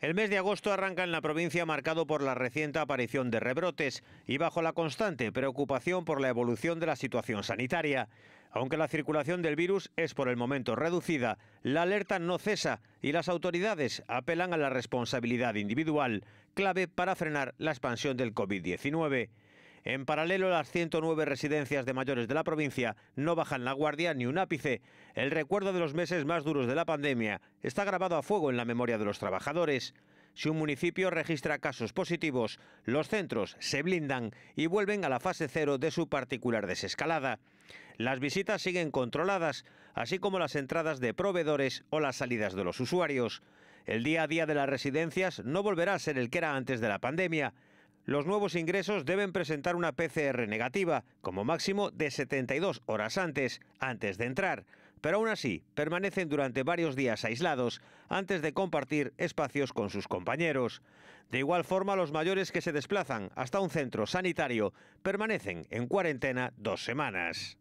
El mes de agosto arranca en la provincia marcado por la reciente aparición de rebrotes y bajo la constante preocupación por la evolución de la situación sanitaria. Aunque la circulación del virus es por el momento reducida, la alerta no cesa y las autoridades apelan a la responsabilidad individual, clave para frenar la expansión del COVID-19. En paralelo, las 109 residencias de mayores de la provincia no bajan la guardia ni un ápice. El recuerdo de los meses más duros de la pandemia está grabado a fuego en la memoria de los trabajadores. Si un municipio registra casos positivos, los centros se blindan y vuelven a la fase cero de su particular desescalada. Las visitas siguen controladas, así como las entradas de proveedores o las salidas de los usuarios. El día a día de las residencias no volverá a ser el que era antes de la pandemia los nuevos ingresos deben presentar una PCR negativa, como máximo de 72 horas antes, antes de entrar, pero aún así permanecen durante varios días aislados antes de compartir espacios con sus compañeros. De igual forma, los mayores que se desplazan hasta un centro sanitario permanecen en cuarentena dos semanas.